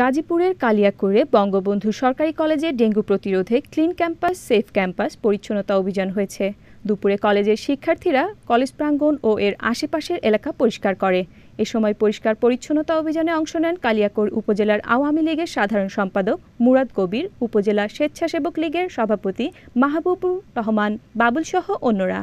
গাজীপুরের কালিয়াকুড়ে বঙ্গবন্ধু সরকারি কলেজে ডেঙ্গু প্রতিরোধে ক্লিন ক্যাম্পাস সেফ ক্যাম্পাস পরিচ্ছন্নতা অভিযান হয়েছে দুপুরে কলেজের শিক্ষার্থীরা কলেজ প্রাঙ্গণ ও এর আশেপাশের এলাকা পরিষ্কার করে এ সময় পরিষ্কার পরিচ্ছন্নতা অভিযানে অংশ নেন কালিয়াকোর উপজেলার আওয়ামী লীগের সাধারণ সম্পাদক মুরাদ কবির উপজেলা স্বেচ্ছাসেবক লীগের সভাপতি মাহবুবুর রহমান বাবুলসহ অন্যরা